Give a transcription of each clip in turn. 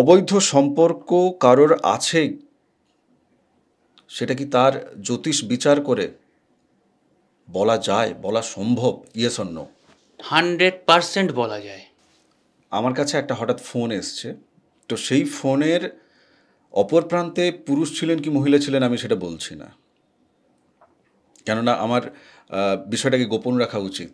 অবৈধ সম্পর্ক কারোর আছে সেটা কি তার জ্যোতিষ বিচার করে বলা যায় বলা সম্ভব ইয়েস অন্য হান্ড্রেড পারসেন্ট বলা যায় আমার কাছে একটা হঠাৎ ফোন এসছে তো সেই ফোনের অপর প্রান্তে পুরুষ ছিলেন কি মহিলা ছিলেন আমি সেটা বলছি না কেননা আমার বিষয়টাকে গোপন রাখা উচিত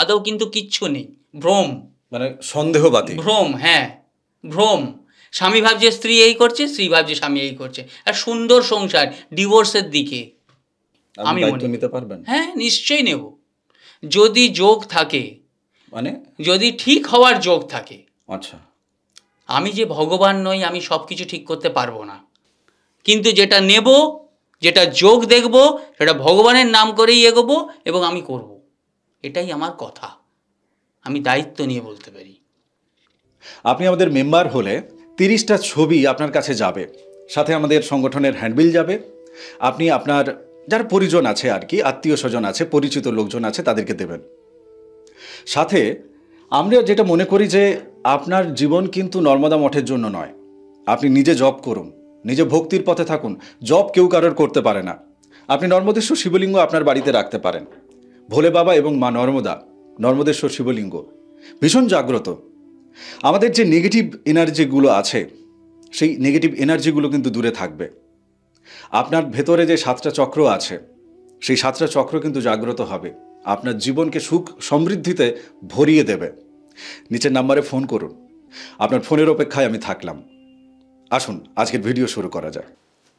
আদৌ কিন্তু কিচ্ছু নেই ভ্রম মানে সন্দেহবাদী ভ্রম হ্যাঁ ভ্রম স্বামী ভাবছে স্ত্রী এই করছে স্ত্রী ভাবছে স্বামী এই করছে আর সুন্দর সংসার ডিভোর্সের দিকে আমি নিতে পারবেন হ্যাঁ নিশ্চয়ই নেব যদি যোগ থাকে মানে যদি ঠিক হওয়ার যোগ থাকে আচ্ছা আমি যে ভগবান নই আমি সব কিছু ঠিক করতে পারবো না কিন্তু যেটা নেব যেটা যোগ দেখব সেটা ভগবানের নাম করেই এগোবো এবং আমি করব এটাই আমার কথা আমি দায়িত্ব নিয়ে বলতে পারি আপনি আমাদের মেম্বার হলে তিরিশটা ছবি আপনার কাছে যাবে সাথে আমাদের সংগঠনের হ্যান্ডবিল যাবে আপনি আপনার যার পরিজন আছে আর কি আত্মীয় স্বজন আছে পরিচিত লোকজন আছে তাদেরকে দেবেন সাথে আমরা যেটা মনে করি যে আপনার জীবন কিন্তু নর্মদা মঠের জন্য নয় আপনি নিজে জব করুন নিজে ভক্তির পথে থাকুন জব কেউ কারোর করতে পারে না আপনি নর্মদেশ্বর শিবলিঙ্গ আপনার বাড়িতে রাখতে পারেন ভোলে বাবা এবং মা নর্মদা নর্মদেশ্বর শিবলিঙ্গ ভীষণ জাগ্রত আমাদের যে নেগেটিভ এনার্জিগুলো আছে সেই নেগেটিভ এনার্জিগুলো কিন্তু দূরে থাকবে আপনার ভেতরে যে সাতটা চক্র আছে সেই সাতটা চক্র কিন্তু জাগ্রত হবে আপনার জীবনকে সুখ সমৃদ্ধিতে ভরিয়ে দেবে নিচের নাম্বারে ফোন করুন আপনার ফোনের অপেক্ষায় আমি থাকলাম আসুন আজকের ভিডিও শুরু করা যাক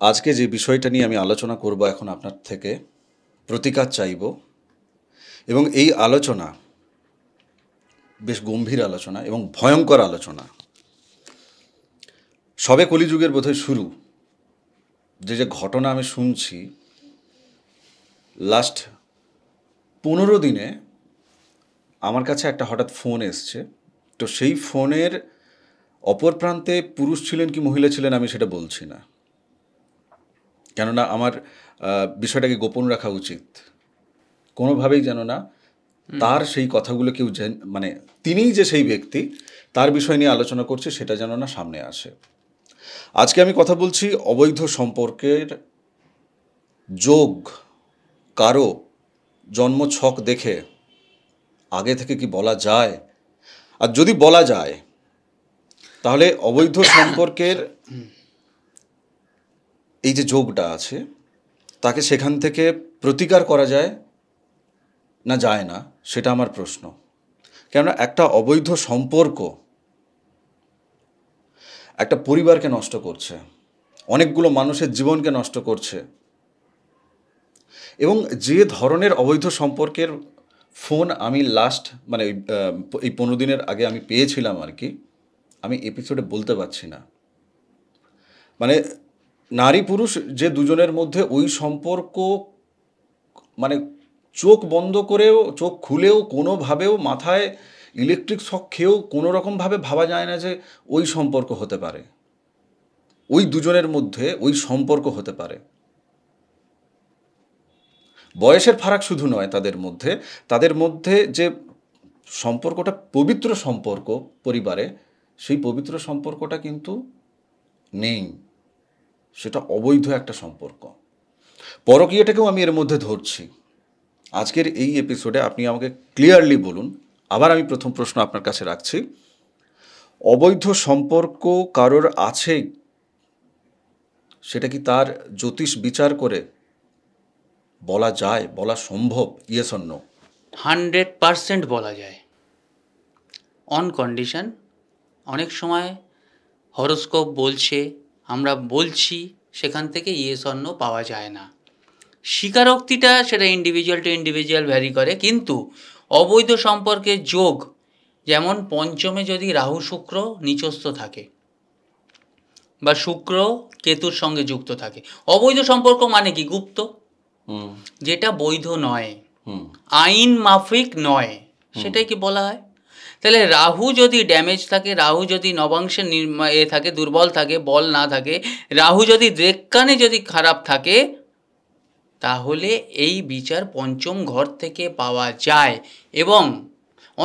আজকে যে বিষয়টা নিয়ে আমি আলোচনা করব এখন আপনার থেকে প্রতিকার চাইব এবং এই আলোচনা বেশ গম্ভীর আলোচনা এবং ভয়ঙ্কর আলোচনা সবে কলিযুগের বোধহয় শুরু যে যে ঘটনা আমি শুনছি লাস্ট পনেরো দিনে আমার কাছে একটা হঠাৎ ফোন এসছে তো সেই ফোনের অপর প্রান্তে পুরুষ ছিলেন কি মহিলা ছিলেন আমি সেটা বলছি না কেননা আমার বিষয়টাকে গোপন রাখা উচিত কোনোভাবেই যেন না তার সেই কথাগুলো কেউ মানে তিনিই যে সেই ব্যক্তি তার বিষয় নিয়ে আলোচনা করছে সেটা যেন না সামনে আসে আজকে আমি কথা বলছি অবৈধ সম্পর্কের যোগ কারো জন্ম ছক দেখে আগে থেকে কি বলা যায় আর যদি বলা যায় তাহলে অবৈধ সম্পর্কের এই যে যোগটা আছে তাকে সেখান থেকে প্রতিকার করা যায় না যায় না সেটা আমার প্রশ্ন কেননা একটা অবৈধ সম্পর্ক একটা পরিবারকে নষ্ট করছে অনেকগুলো মানুষের জীবনকে নষ্ট করছে এবং যে ধরনের অবৈধ সম্পর্কের ফোন আমি লাস্ট মানে এই পনেরো দিনের আগে আমি পেয়েছিলাম আর কি আমি এপিসোডে বলতে পারছি না মানে নারী পুরুষ যে দুজনের মধ্যে ওই সম্পর্ক মানে চোখ বন্ধ করেও চোখ খুলেও কোনোভাবেও মাথায় ইলেকট্রিক শক খেয়েও কোনোরকমভাবে ভাবা যায় না যে ওই সম্পর্ক হতে পারে ওই দুজনের মধ্যে ওই সম্পর্ক হতে পারে বয়সের ফারাক শুধু নয় তাদের মধ্যে তাদের মধ্যে যে সম্পর্কটা পবিত্র সম্পর্ক পরিবারে সেই পবিত্র সম্পর্কটা কিন্তু নেই সেটা অবৈধ একটা সম্পর্ক পরকীয়টাকেও আমি এর মধ্যে ধরছি আজকের এই এপিসোডে আপনি আমাকে ক্লিয়ারলি বলুন আবার আমি প্রথম প্রশ্ন আপনার কাছে রাখছি অবৈধ সম্পর্ক কারোর আছে সেটা কি তার জ্যোতিষ বিচার করে বলা যায় বলা সম্ভব ইয়েস অন্য হান্ড্রেড পারসেন্ট বলা যায় অন কন্ডিশন অনেক সময় হরোস্কোপ বলছে আমরা বলছি সেখান থেকে ইয়েস অন্য পাওয়া যায় না স্বীকারোক্তিটা সেটা ইন্ডিভিজুয়াল টু ইন্ডিভিজুয়াল ভ্যারি করে কিন্তু অবৈধ সম্পর্কে যোগ যেমন পঞ্চমে যদি রাহু শুক্র নিচস্থ থাকে বা শুক্র কেতুর সঙ্গে যুক্ত থাকে অবৈধ সম্পর্ক মানে কি গুপ্ত যেটা বৈধ নয় আইন মাফিক নয় সেটাই কি বলা হয় তাহলে রাহু যদি ড্যামেজ থাকে রাহু যদি নবাংশে এ থাকে দুর্বল থাকে বল না থাকে রাহু যদি দ্রেক্কানে যদি খারাপ থাকে তাহলে এই বিচার পঞ্চম ঘর থেকে পাওয়া যায় এবং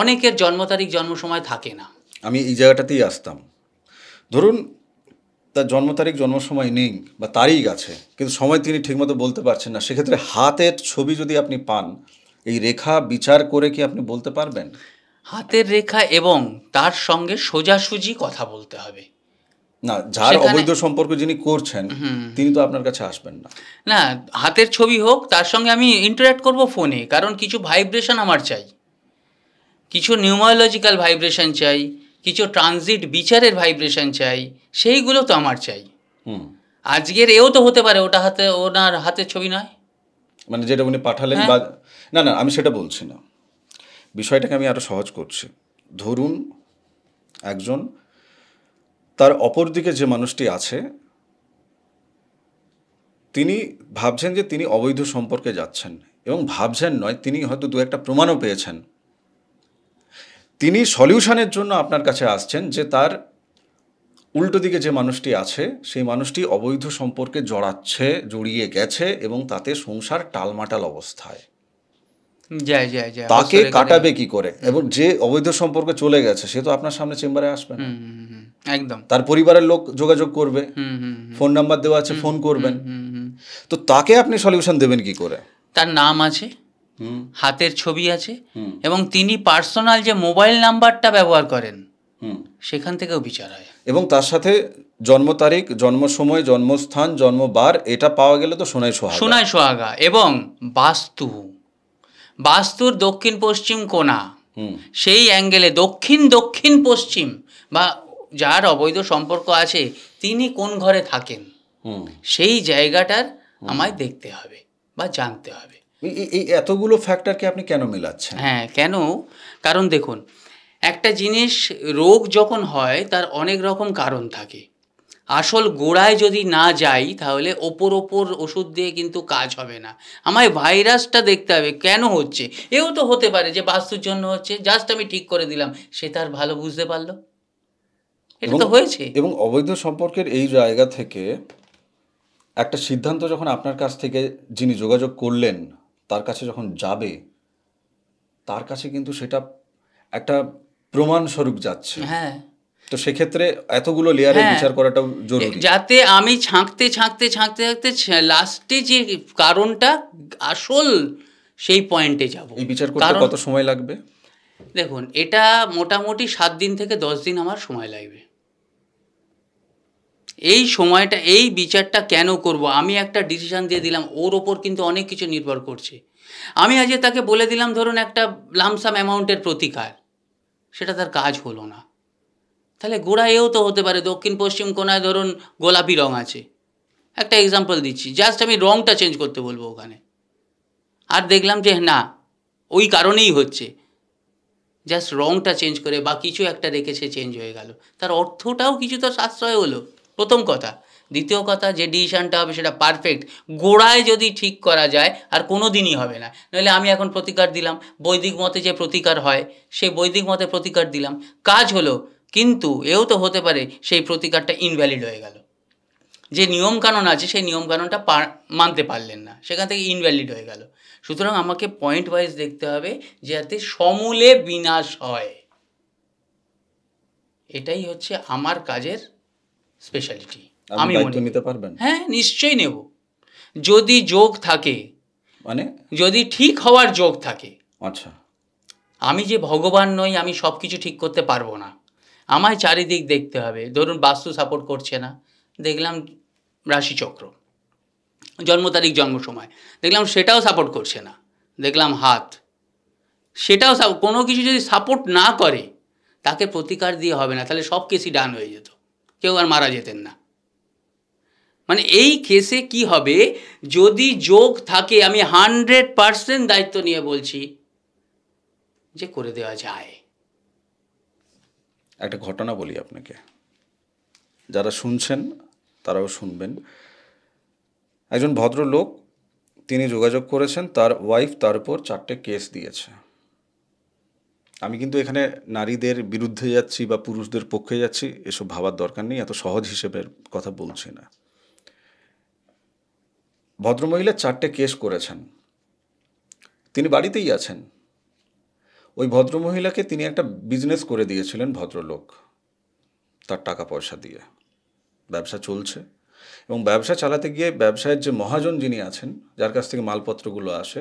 অনেকের জন্ম তারিখ জন্ম সময় থাকে না আমি এই জায়গাটাতেই আসতাম ধরুন তার জন্ম তারিখ জন্ম সময় নেই বা তারিখ আছে কিন্তু সময় তিনি ঠিকমতো বলতে পারছেন না সেক্ষেত্রে হাতের ছবি যদি আপনি পান এই রেখা বিচার করে কি আপনি বলতে পারবেন হাতের রেখা এবং তার সঙ্গে সোজাসুজি কথা বলতে হবে না যার অবৈধ সম্পর্ক যিনি করছেন তিনি তো আপনার কাছে আসবেন না না হাতের ছবি হোক তার সঙ্গে আমি ইন্টারাক্ট করব ফোনে কারণ কিছু ভাইব্রেশন আমার চাই কিছু নিউমোলজিক্যাল ভাইব্রেশন চাই কিছু ট্রানজিট বিচারের ভাইব্রেশন চাই সেইগুলো তো আমার চাই আজকের এও তো হতে পারে ওটা হাতে ওনার হাতের ছবি নয় মানে যেটা উনি পাঠালেন হ্যাঁ। বা না না আমি সেটা বলছি না বিষয়টাকে আমি আরো সহজ করছি ধরুন একজন তার অপরদিকে যে মানুষটি আছে তিনি ভাবছেন যে তিনি অবৈধ সম্পর্কে যাচ্ছেন এবং ভাবছেন নয় তিনি হয়তো দু একটা প্রমাণও পেয়েছেন তিনি সলিউশনের জন্য আপনার কাছে আসছেন যে তার উল্টো দিকে যে মানুষটি আছে সেই মানুষটি অবৈধ সম্পর্কে জড়াচ্ছে জড়িয়ে গেছে এবং তাতে সংসার টালমাটাল অবস্থায় তাকে কাটাবে কি করে এবং যে অবৈধ সম্পর্কে চলে গেছে সে তো আপনার সামনে চেম্বারে আসবে না একদম তার পরিবারের লোক যোগাযোগ করবে ফোন নাম্বার দেওয়া আছে ফোন করবেন তো তাকে আপনি সলিউশন দেবেন কি করে তার নাম আছে হাতের ছবি আছে এবং তিনি পার্সোনাল যে মোবাইল নাম্বারটা ব্যবহার করেন সেখান থেকেও বিচার হয় এবং তার সাথে জন্ম তারিখ জন্ম সময় জন্মস্থান জন্মবার এটা পাওয়া গেলে তো সোনাই সোহাগা সোনাই সোহাগা এবং বাস্তু বাস্তুর দক্ষিণ পশ্চিম কোনা সেই অ্যাঙ্গেলে দক্ষিণ দক্ষিণ পশ্চিম বা যার অবৈধ সম্পর্ক আছে তিনি কোন ঘরে থাকেন সেই জায়গাটার আমায় দেখতে হবে বা জানতে হবে এই এতগুলো ফ্যাক্টরকে আপনি কেন মেলাচ্ছেন হ্যাঁ কেন কারণ দেখুন একটা জিনিস রোগ যখন হয় তার অনেক রকম কারণ থাকে আসল গোড়ায় যদি না যাই তাহলে ওপর ওপর ওষুধ দিয়ে কিন্তু কাজ হবে না আমায় ভাইরাসটা দেখতে হবে কেন হচ্ছে এও তো হতে পারে যে বাস্তুর জন্য হচ্ছে জাস্ট আমি ঠিক করে দিলাম সে তার ভালো বুঝতে পারলো এটা তো হয়েছে এবং অবৈধ সম্পর্কের এই জায়গা থেকে একটা সিদ্ধান্ত যখন আপনার কাছ থেকে যিনি যোগাযোগ করলেন তার কাছে যখন যাবে তার কাছে কিন্তু সেটা একটা প্রমাণস্বরূপ যাচ্ছে হ্যাঁ তো সেক্ষেত্রে এতগুলো লেয়ারে হ্যাঁ। বিচার করাটা জরুরি যাতে আমি ছাঁকতে ছাঁকতে ছাঁকতে ছাঁকতে লাস্টে যে কারণটা আসল সেই পয়েন্টে যাব এই বিচার করতে কত সময় লাগবে দেখুন এটা মোটামুটি সাত দিন থেকে দশ দিন আমার সময় লাগবে এই সময়টা এই বিচারটা কেন করব আমি একটা ডিসিশান দিয়ে দিলাম ওর ওপর কিন্তু অনেক কিছু নির্ভর করছে আমি আজকে তাকে বলে দিলাম ধরুন একটা লামসাম অ্যামাউন্টের প্রতিকার সেটা তার কাজ হলো না তাহলে গোড়া এও তো হতে পারে দক্ষিণ পশ্চিম কোনায় ধরুন গোলাপি রং আছে একটা এক্সাম্পল দিচ্ছি জাস্ট আমি রংটা চেঞ্জ করতে বলবো ওখানে আর দেখলাম যে না ওই কারণেই হচ্ছে জাস্ট রংটা চেঞ্জ করে বা কিছু একটা রেখে সে চেঞ্জ হয়ে গেল তার অর্থটাও কিছু তো সাশ্রয় হলো প্রথম কথা দ্বিতীয় কথা যে ডিসিশানটা হবে সেটা পারফেক্ট গোড়ায় যদি ঠিক করা যায় আর কোনো দিনই হবে না নইলে আমি এখন প্রতিকার দিলাম বৈদিক মতে যে প্রতিকার হয় সেই বৈদিক মতে প্রতিকার দিলাম কাজ হলো কিন্তু এও তো হতে পারে সেই প্রতিকারটা ইনভ্যালিড হয়ে গেল যে নিয়মকানুন আছে সেই নিয়মকানুনটা মানতে পারলেন না সেখান থেকে ইনভ্যালিড হয়ে গেল সুতরাং আমাকে পয়েন্ট ওয়াইজ দেখতে হবে যাতে সমূলে বিনাশ হয় এটাই হচ্ছে আমার কাজের স্পেশালিটি আমি নিতে পারবেন হ্যাঁ নিশ্চয়ই নেব যদি যোগ থাকে মানে যদি ঠিক হওয়ার যোগ থাকে আচ্ছা আমি যে ভগবান নই আমি সব কিছু ঠিক করতে পারবো না আমায় চারিদিক দেখতে হবে ধরুন বাস্তু সাপোর্ট করছে না দেখলাম রাশিচক্র জন্ম তারিখ জন্ম সময় দেখলাম সেটাও সাপোর্ট করছে না দেখলাম হাত সেটাও কোনো কিছু যদি সাপোর্ট না করে তাকে প্রতিকার দিয়ে হবে না তাহলে সব কেসই ডান হয়ে যেত কেউ আর মারা যেতেন না মানে এই কেসে কি হবে যদি যোগ থাকে আমি হান্ড্রেড পারসেন্ট দায়িত্ব নিয়ে বলছি যে করে দেওয়া যায় একটা ঘটনা বলি আপনাকে যারা শুনছেন তারাও শুনবেন একজন ভদ্রলোক তিনি যোগাযোগ করেছেন তার ওয়াইফ তার উপর চারটে কেস দিয়েছে আমি কিন্তু এখানে নারীদের বিরুদ্ধে যাচ্ছি বা পুরুষদের পক্ষে যাচ্ছি এসব ভাবার দরকার নেই এত সহজ হিসেবের কথা বলছি না ভদ্রমহিলা চারটে কেস করেছেন তিনি বাড়িতেই আছেন ওই ভদ্রমহিলাকে তিনি একটা বিজনেস করে দিয়েছিলেন ভদ্রলোক তার টাকা পয়সা দিয়ে ব্যবসা চলছে এবং ব্যবসা চালাতে গিয়ে ব্যবসায়ের যে মহাজন যিনি আছেন যার কাছ থেকে মালপত্রগুলো আসে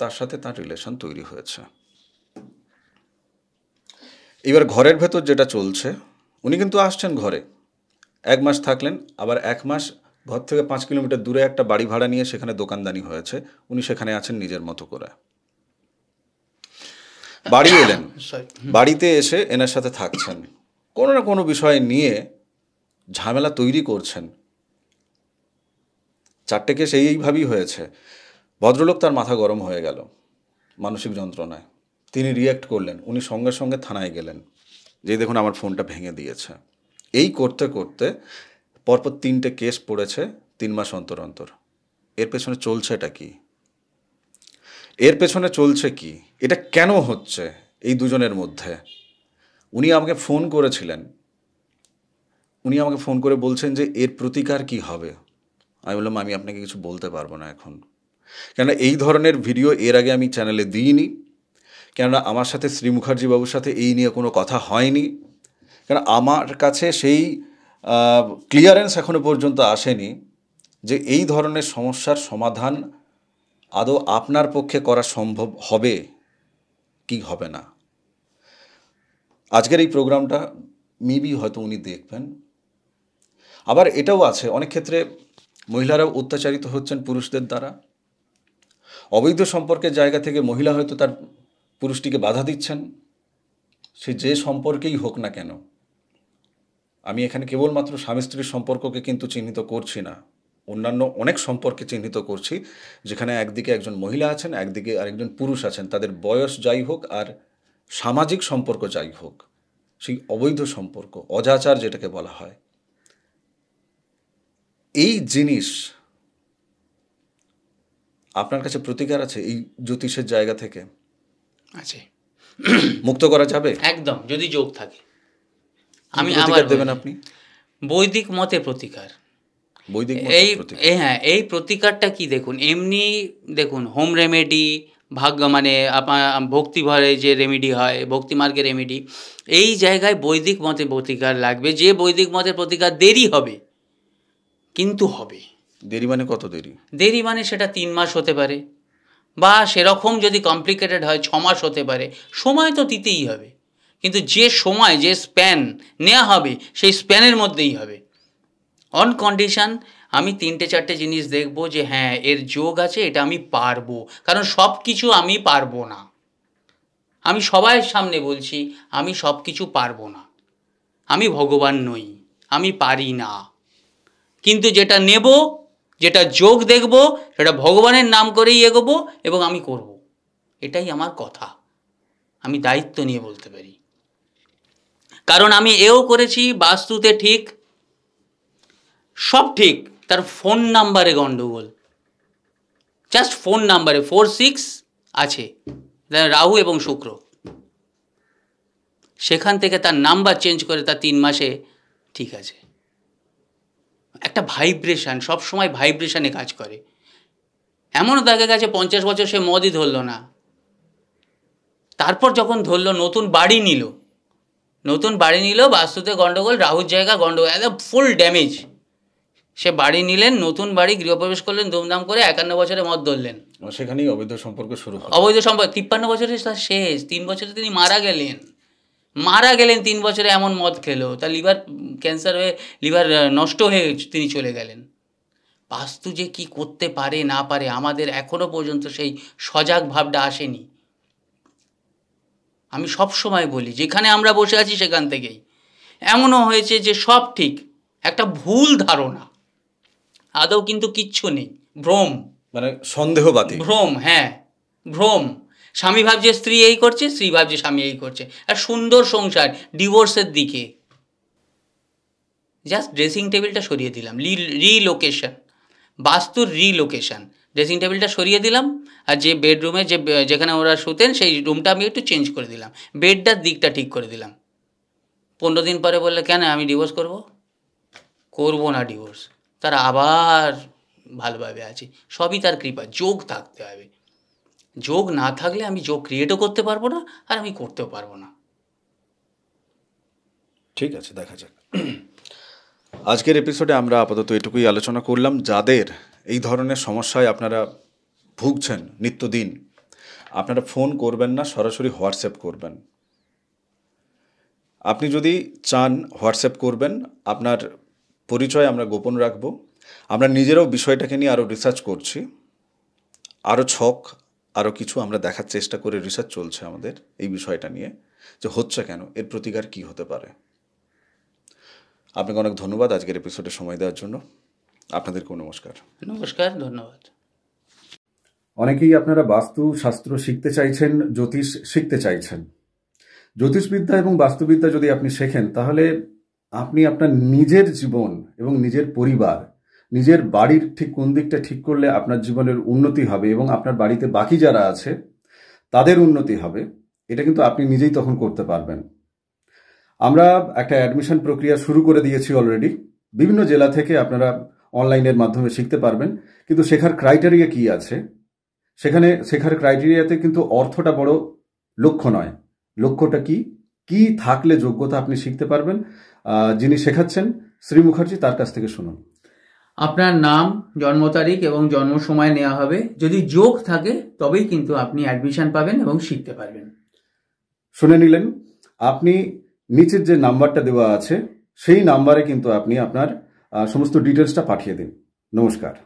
তার সাথে তার রিলেশন তৈরি হয়েছে এবার ঘরের ভেতর যেটা চলছে উনি কিন্তু আসছেন ঘরে এক মাস থাকলেন আবার এক মাস ঘর থেকে পাঁচ কিলোমিটার দূরে একটা বাড়ি ভাড়া নিয়ে সেখানে দোকানদানি হয়েছে উনি সেখানে আছেন নিজের মতো করে বাড়ি এলেন বাড়িতে এসে এনার সাথে থাকছেন কোনো না কোনো বিষয় নিয়ে ঝামেলা তৈরি করছেন চারটে কেস এইভাবেই হয়েছে ভদ্রলোক তার মাথা গরম হয়ে গেল মানসিক যন্ত্রণায় তিনি রিয়্যাক্ট করলেন উনি সঙ্গে সঙ্গে থানায় গেলেন যে দেখুন আমার ফোনটা ভেঙে দিয়েছে এই করতে করতে পরপর তিনটে কেস পড়েছে তিন মাস অন্তর অন্তর এর পেছনে চলছেটা কি এর পেছনে চলছে কি এটা কেন হচ্ছে এই দুজনের মধ্যে উনি আমাকে ফোন করেছিলেন উনি আমাকে ফোন করে বলছেন যে এর প্রতিকার কি হবে আমি বললাম আমি আপনাকে কিছু বলতে পারবো না এখন কেননা এই ধরনের ভিডিও এর আগে আমি চ্যানেলে দিইনি কেননা আমার সাথে শ্রী মুখার্জিবাবুর সাথে এই নিয়ে কোনো কথা হয়নি কেন আমার কাছে সেই ক্লিয়ারেন্স এখনও পর্যন্ত আসেনি যে এই ধরনের সমস্যার সমাধান আদৌ আপনার পক্ষে করা সম্ভব হবে কি হবে না আজকের এই প্রোগ্রামটা মেবি হয়তো উনি দেখবেন আবার এটাও আছে অনেক ক্ষেত্রে মহিলারাও অত্যাচারিত হচ্ছেন পুরুষদের দ্বারা অবৈধ সম্পর্কের জায়গা থেকে মহিলা হয়তো তার পুরুষটিকে বাধা দিচ্ছেন সে যে সম্পর্কেই হোক না কেন আমি এখানে কেবলমাত্র স্বামী স্ত্রীর সম্পর্ককে কিন্তু চিহ্নিত করছি না অন্যান্য অনেক সম্পর্কে চিহ্নিত করছি যেখানে একদিকে একজন মহিলা আছেন একদিকে আরেকজন পুরুষ আছেন তাদের বয়স যাই হোক আর সামাজিক সম্পর্ক যাই হোক সেই অবৈধ সম্পর্ক অজাচার যেটাকে বলা হয় এই জিনিস আপনার কাছে প্রতিকার আছে এই জ্যোতিষের জায়গা থেকে আচ্ছা মুক্ত করা যাবে একদম যদি যোগ থাকে আমি আবার দেবেন আপনি বৈদিক মতে প্রতিকার বৈদিক এই হ্যাঁ এই প্রতিকারটা কি দেখুন এমনি দেখুন হোম রেমেডি ভাগ্য মানে আপনার ভক্তিভরে যে রেমেডি হয় ভক্তি মার্গে রেমেডি এই জায়গায় বৈদিক মতে প্রতিকার লাগবে যে বৈদিক মতে প্রতিকার দেরি হবে কিন্তু হবে দেরি মানে কত দেরি দেরি মানে সেটা তিন মাস হতে পারে বা সেরকম যদি কমপ্লিকেটেড হয় ছমাস হতে পারে সময় তো দিতেই হবে কিন্তু যে সময় যে স্প্যান নেওয়া হবে সেই স্প্যানের মধ্যেই হবে অন কন্ডিশান আমি তিনটে চারটে জিনিস দেখব যে হ্যাঁ এর যোগ আছে এটা আমি পারবো কারণ সব কিছু আমি পারবো না আমি সবাইয়ের সামনে বলছি আমি সব কিছু পারবো না আমি ভগবান নই আমি পারি না কিন্তু যেটা নেব যেটা যোগ দেখব সেটা ভগবানের নাম করেই এগোবো এবং আমি করব। এটাই আমার কথা আমি দায়িত্ব নিয়ে বলতে পারি কারণ আমি এও করেছি বাস্তুতে ঠিক সব ঠিক তার ফোন নাম্বারে গণ্ডগোল জাস্ট ফোন নাম্বারে ফোর সিক্স আছে রাহু এবং শুক্র সেখান থেকে তার নাম্বার চেঞ্জ করে তার তিন মাসে ঠিক আছে একটা ভাইব্রেশান সব সময় ভাইব্রেশানে কাজ করে এমনও দেখা গেছে পঞ্চাশ বছর সে মদই ধরল না তারপর যখন ধরল নতুন বাড়ি নিল নতুন বাড়ি নিল বাস্তুতে গণ্ডগোল রাহুর জায়গা গণ্ডগোল একদম ফুল ড্যামেজ সে বাড়ি নিলেন নতুন বাড়ি গৃহপ্রবেশ করলেন ধুমধাম করে একান্ন বছরে মদ ধরলেন সেখানেই অবৈধ সম্পর্ক শুরু অবৈধ সম্পর্ক তিপ্পান্ন বছরে তার শেষ তিন বছরে তিনি মারা গেলেন মারা গেলেন তিন বছরে এমন মদ খেলো তার লিভার ক্যান্সার হয়ে লিভার নষ্ট হয়ে তিনি চলে গেলেন বাস্তু যে কি করতে পারে না পারে আমাদের এখনও পর্যন্ত সেই সজাগ ভাবটা আসেনি আমি সব সময় বলি যেখানে আমরা বসে আছি সেখান থেকেই এমনও হয়েছে যে সব ঠিক একটা ভুল ধারণা আদৌ কিন্তু কিচ্ছু নেই ভ্রম মানে সন্দেহবাদী ভ্রম হ্যাঁ ভ্রম স্বামী ভাবছে স্ত্রী এই করছে স্ত্রী ভাবছে স্বামী এই করছে আর সুন্দর সংসার ডিভোর্সের দিকে জাস্ট ড্রেসিং টেবিলটা সরিয়ে দিলাম রিলোকেশন বাস্তুর রিলোকেশন ড্রেসিং টেবিলটা সরিয়ে দিলাম আর যে বেডরুমে যে যেখানে ওরা শুতেন সেই রুমটা আমি একটু চেঞ্জ করে দিলাম বেডটার দিকটা ঠিক করে দিলাম পনেরো দিন পরে বললে কেন আমি ডিভোর্স করব করব না ডিভোর্স তার আবার ভালোভাবে আছে সবই তার কৃপা যোগ থাকতে হবে যোগ না থাকলে আমি যোগ ক্রিয়েটও করতে পারবো না আর আমি করতেও পারবো না ঠিক আছে দেখা যাক আজকের এপিসোডে আমরা আপাতত এটুকুই আলোচনা করলাম যাদের এই ধরনের সমস্যায় আপনারা ভুগছেন নিত্যদিন আপনারা ফোন করবেন না সরাসরি হোয়াটসঅ্যাপ করবেন আপনি যদি চান হোয়াটসঅ্যাপ করবেন আপনার পরিচয় আমরা গোপন রাখব আমরা নিজেরাও বিষয়টাকে নিয়ে আরও রিসার্চ করছি আরও ছক আরও কিছু আমরা দেখার চেষ্টা করে রিসার্চ চলছে আমাদের এই বিষয়টা নিয়ে যে হচ্ছে কেন এর প্রতিকার কি হতে পারে আপনাকে অনেক ধন্যবাদ আজকের এপিসোডে সময় দেওয়ার জন্য আপনাদেরকেও নমস্কার নমস্কার ধন্যবাদ অনেকেই আপনারা বাস্তু শাস্ত্র শিখতে চাইছেন জ্যোতিষ শিখতে চাইছেন জ্যোতিষবিদ্যা এবং বাস্তুবিদ্যা যদি আপনি শেখেন তাহলে আপনি আপনার নিজের জীবন এবং নিজের পরিবার নিজের বাড়ির ঠিক কোন দিকটা ঠিক করলে আপনার জীবনের উন্নতি হবে এবং আপনার বাড়িতে বাকি যারা আছে তাদের উন্নতি হবে এটা কিন্তু আপনি নিজেই তখন করতে পারবেন আমরা একটা অ্যাডমিশন প্রক্রিয়া শুরু করে দিয়েছি অলরেডি বিভিন্ন জেলা থেকে আপনারা অনলাইনের মাধ্যমে শিখতে পারবেন কিন্তু শেখার ক্রাইটেরিয়া কি আছে সেখানে শেখার ক্রাইটেরিয়াতে কিন্তু অর্থটা বড় লক্ষ্য নয় লক্ষ্যটা কি কি থাকলে যোগ্যতা আপনি শিখতে পারবেন যিনি শেখাচ্ছেন শ্রী মুখার্জি তার কাছ থেকে শুনুন আপনার নাম জন্ম তারিখ এবং জন্ম সময় নেওয়া হবে যদি যোগ থাকে তবেই কিন্তু আপনি অ্যাডমিশন পাবেন এবং শিখতে পারবেন শুনে নিলেন আপনি নিচের যে নাম্বারটা দেওয়া আছে সেই নাম্বারে কিন্তু আপনি আপনার সমস্ত ডিটেলসটা পাঠিয়ে দিন নমস্কার